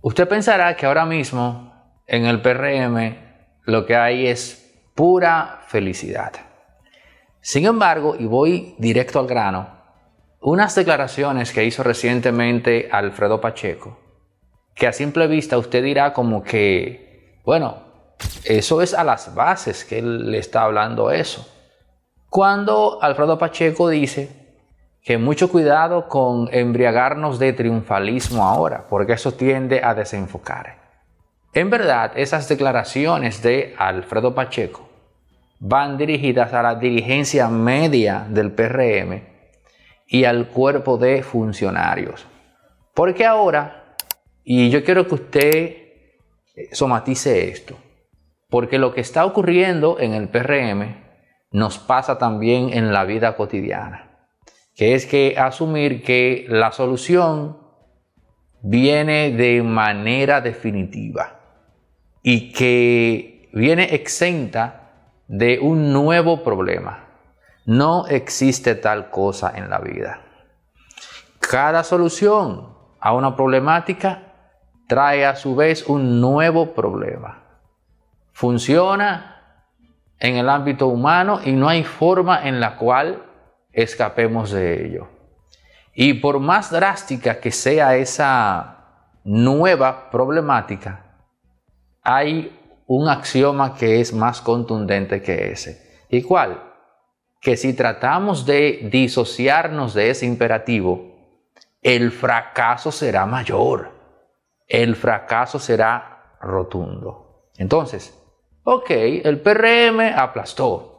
Usted pensará que ahora mismo en el PRM lo que hay es pura felicidad. Sin embargo, y voy directo al grano, unas declaraciones que hizo recientemente Alfredo Pacheco, que a simple vista usted dirá como que, bueno, eso es a las bases que él le está hablando eso. Cuando Alfredo Pacheco dice que mucho cuidado con embriagarnos de triunfalismo ahora, porque eso tiende a desenfocar. En verdad, esas declaraciones de Alfredo Pacheco van dirigidas a la dirigencia media del PRM y al cuerpo de funcionarios. Porque ahora, y yo quiero que usted somatice esto, porque lo que está ocurriendo en el PRM nos pasa también en la vida cotidiana que es que asumir que la solución viene de manera definitiva y que viene exenta de un nuevo problema. No existe tal cosa en la vida. Cada solución a una problemática trae a su vez un nuevo problema. Funciona en el ámbito humano y no hay forma en la cual escapemos de ello. Y por más drástica que sea esa nueva problemática, hay un axioma que es más contundente que ese. ¿Y cuál? Que si tratamos de disociarnos de ese imperativo, el fracaso será mayor, el fracaso será rotundo. Entonces, ok, el PRM aplastó,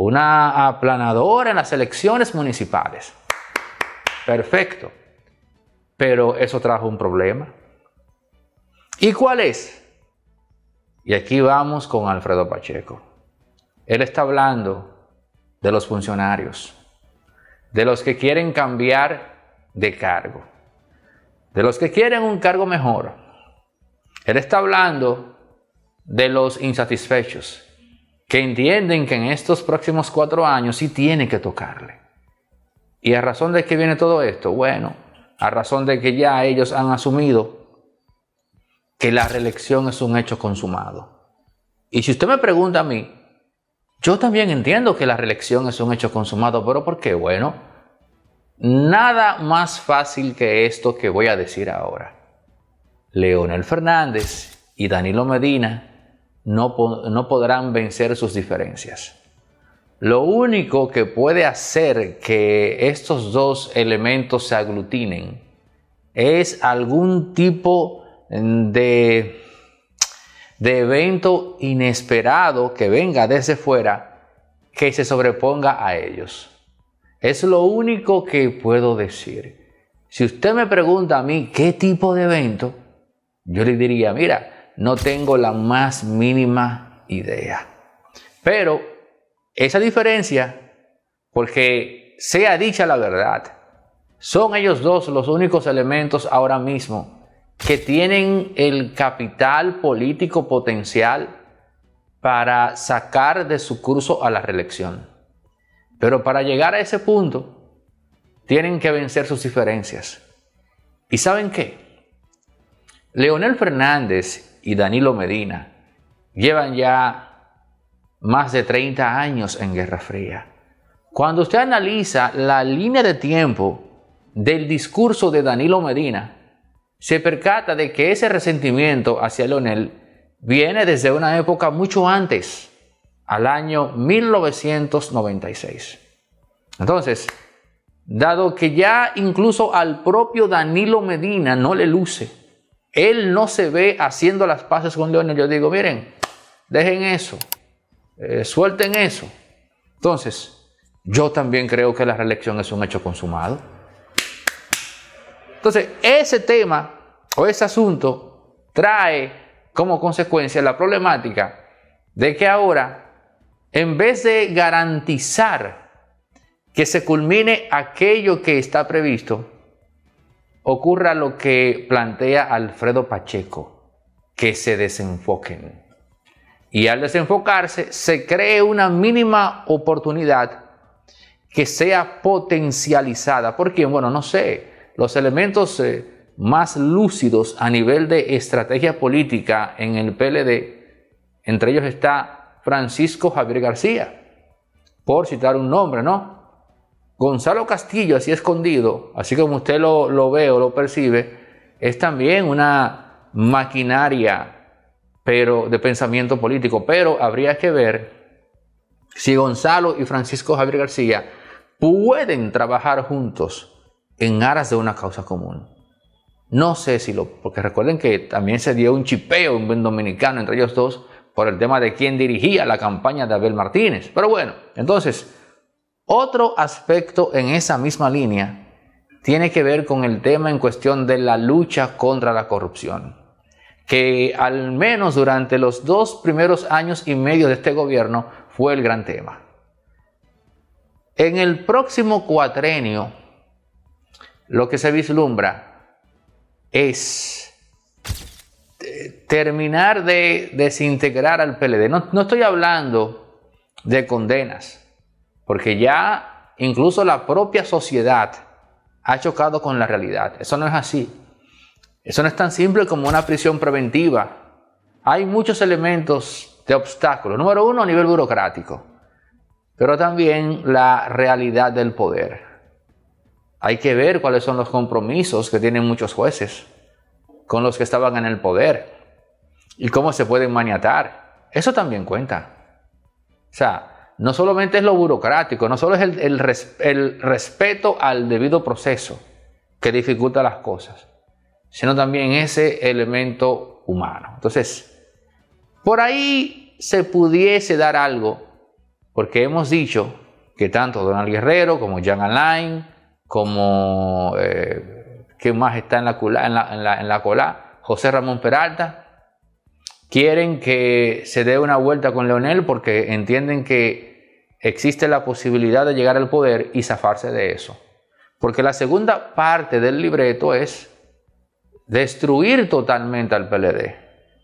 una aplanadora en las elecciones municipales. Perfecto. Pero eso trajo un problema. ¿Y cuál es? Y aquí vamos con Alfredo Pacheco. Él está hablando de los funcionarios, de los que quieren cambiar de cargo, de los que quieren un cargo mejor. Él está hablando de los insatisfechos, que entienden que en estos próximos cuatro años sí tiene que tocarle. ¿Y a razón de que viene todo esto? Bueno, a razón de que ya ellos han asumido que la reelección es un hecho consumado. Y si usted me pregunta a mí, yo también entiendo que la reelección es un hecho consumado, pero ¿por qué? Bueno, nada más fácil que esto que voy a decir ahora. Leonel Fernández y Danilo Medina no, podrán vencer sus diferencias. Lo único que puede hacer que estos dos elementos se aglutinen es algún tipo de, de evento inesperado que venga desde fuera que se sobreponga a ellos. Es lo único que puedo decir. Si usted me pregunta a mí qué tipo de evento, yo le diría, mira, no tengo la más mínima idea. Pero esa diferencia, porque sea dicha la verdad, son ellos dos los únicos elementos ahora mismo que tienen el capital político potencial para sacar de su curso a la reelección. Pero para llegar a ese punto, tienen que vencer sus diferencias. ¿Y saben qué? Leonel Fernández y Danilo Medina llevan ya más de 30 años en Guerra Fría. Cuando usted analiza la línea de tiempo del discurso de Danilo Medina, se percata de que ese resentimiento hacia Leonel viene desde una época mucho antes, al año 1996. Entonces, dado que ya incluso al propio Danilo Medina no le luce él no se ve haciendo las paces con León. Yo digo, miren, dejen eso, eh, suelten eso. Entonces, yo también creo que la reelección es un hecho consumado. Entonces, ese tema o ese asunto trae como consecuencia la problemática de que ahora, en vez de garantizar que se culmine aquello que está previsto, ocurra lo que plantea Alfredo Pacheco, que se desenfoquen. Y al desenfocarse se cree una mínima oportunidad que sea potencializada. ¿Por quién? Bueno, no sé. Los elementos eh, más lúcidos a nivel de estrategia política en el PLD, entre ellos está Francisco Javier García, por citar un nombre, ¿no? Gonzalo Castillo, así escondido, así como usted lo, ve o lo percibe, es también una maquinaria pero, de pensamiento político, pero habría que ver si Gonzalo y Francisco Javier García pueden trabajar juntos en aras de una causa común. No sé si lo, porque recuerden que también se dio un chipeo, un buen dominicano entre ellos dos, por el tema de quién dirigía la campaña de Abel Martínez. Pero bueno, entonces, otro aspecto en esa misma línea tiene que ver con el tema en cuestión de la lucha contra la corrupción, que al menos durante los dos primeros años y medio de este gobierno fue el gran tema. En el próximo cuatrenio, lo que se vislumbra es eh, terminar de desintegrar al PLD. No, no estoy hablando de condenas. Porque ya incluso la propia sociedad ha chocado con la realidad. Eso no es así. Eso no es tan simple como una prisión preventiva. Hay muchos elementos de obstáculo. Número uno, a nivel burocrático, pero también la realidad del poder. Hay que ver cuáles son los compromisos que tienen muchos jueces con los que estaban en el poder y cómo se pueden maniatar. Eso también cuenta. O sea, no solamente es lo burocrático, no solo es el, respeto al debido proceso que dificulta las cosas, sino también ese elemento humano. Entonces, por ahí se pudiese dar algo, porque hemos dicho que tanto Donald Guerrero como Jean Alain, como eh, ¿qué más está en la cola, José Ramón Peralta, quieren que se dé una vuelta con Leonel porque entienden que existe la posibilidad de llegar al poder y zafarse de eso. Porque la segunda parte del libreto es destruir totalmente al PLD,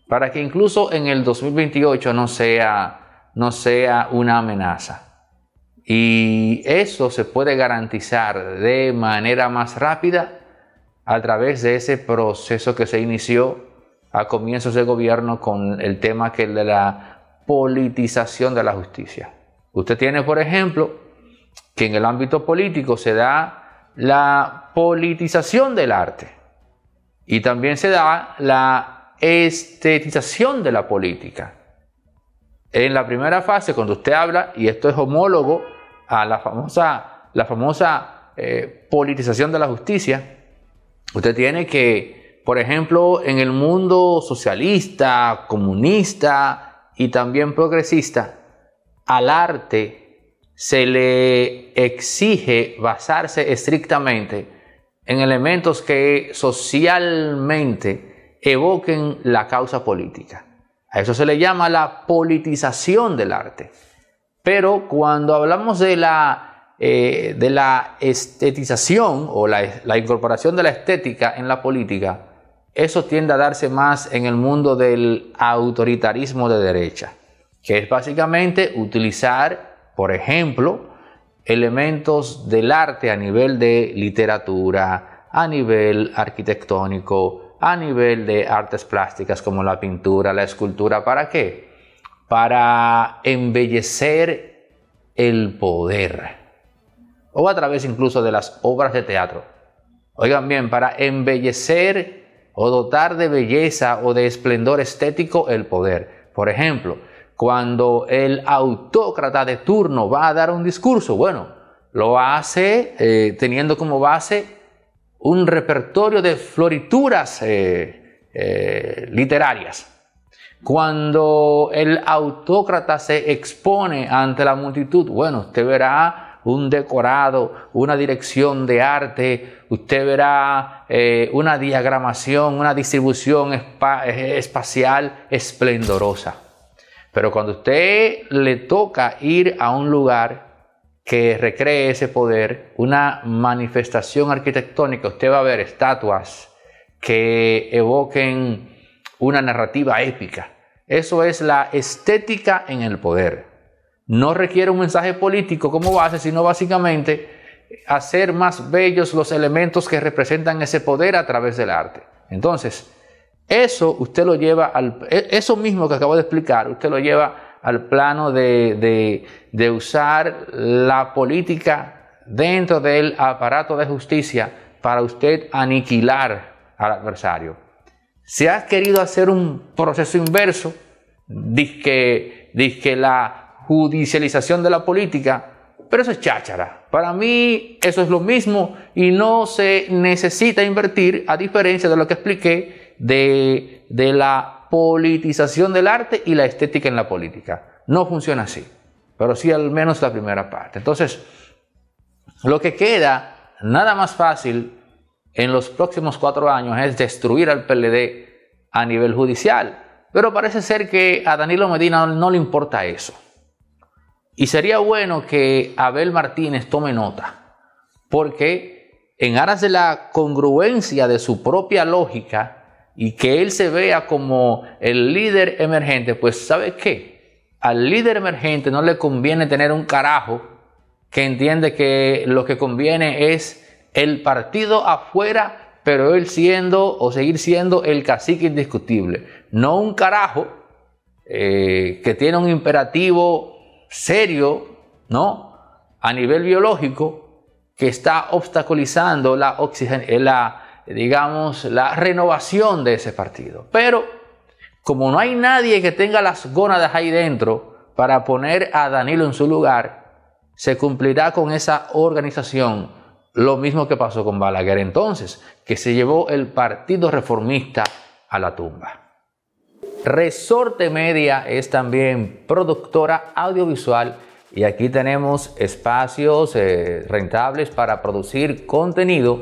para que incluso en el 2028 no sea, no sea una amenaza. Y eso se puede garantizar de manera más rápida a través de ese proceso que se inició a comienzos de gobierno con el tema que de la politización de la justicia. Usted tiene, por ejemplo, que en el ámbito político se da la politización del arte y también se da la estetización de la política. En la primera fase, cuando usted habla, y esto es homólogo a la famosa, la famosa eh, politización de la justicia, usted tiene que, por ejemplo, en el mundo socialista, comunista y también progresista, al arte se le exige basarse estrictamente en elementos que socialmente evoquen la causa política. A eso se le llama la politización del arte. Pero cuando hablamos de la, eh, de la estetización o la incorporación de la estética en la política, eso tiende a darse más en el mundo del autoritarismo de derecha que es básicamente utilizar, por ejemplo, elementos del arte a nivel de literatura, a nivel arquitectónico, a nivel de artes plásticas como la pintura, la escultura, ¿para qué? Para embellecer el poder. O a través incluso de las obras de teatro. Oigan bien, para embellecer o dotar de belleza o de esplendor estético el poder. Por ejemplo, cuando el autócrata de turno va a dar un discurso, bueno, lo hace eh, teniendo como base un repertorio de florituras eh, eh, literarias. Cuando el autócrata se expone ante la multitud, bueno, usted verá un decorado, una dirección de arte, usted verá una diagramación, una distribución espacial esplendorosa. Pero cuando usted le toca ir a un lugar que recree ese poder, una manifestación arquitectónica, usted va a ver estatuas que evoquen una narrativa épica. Eso es la estética en el poder. No requiere un mensaje político como base, sino básicamente hacer más bellos los elementos que representan ese poder a través del arte. Entonces, eso usted lo lleva al, e, eso mismo que acabo de explicar, usted lo lleva al plano de, de, usar la política dentro del aparato de justicia para usted aniquilar al adversario. Se ha querido hacer un proceso inverso, dizque que la judicialización de la política, pero eso es cháchara. Para mí eso es lo mismo y no se necesita invertir, a diferencia de lo que expliqué de, la politización del arte y la estética en la política. No funciona así, pero sí al menos la primera parte. Entonces, lo que queda nada más fácil en los próximos cuatro años es destruir al PLD a nivel judicial. Pero parece ser que a Danilo Medina no le importa eso. Y sería bueno que Abel Martínez tome nota, porque en aras de la congruencia de su propia lógica, y que él se vea como el líder emergente, pues ¿sabe qué? Al líder emergente no le conviene tener un carajo que entiende que lo que conviene es el partido afuera, pero él siendo o seguir siendo el cacique indiscutible. No un carajo eh, que tiene un imperativo serio, ¿no? A nivel biológico, que está obstaculizando la, oxigen eh, la digamos, la renovación de ese partido. Pero como no hay nadie que tenga las gónadas ahí dentro para poner a Danilo en su lugar, se cumplirá con esa organización lo mismo que pasó con Balaguer entonces, que se llevó el Partido Reformista a la tumba. Resorte Media es también productora audiovisual y aquí tenemos espacios eh, rentables para producir contenido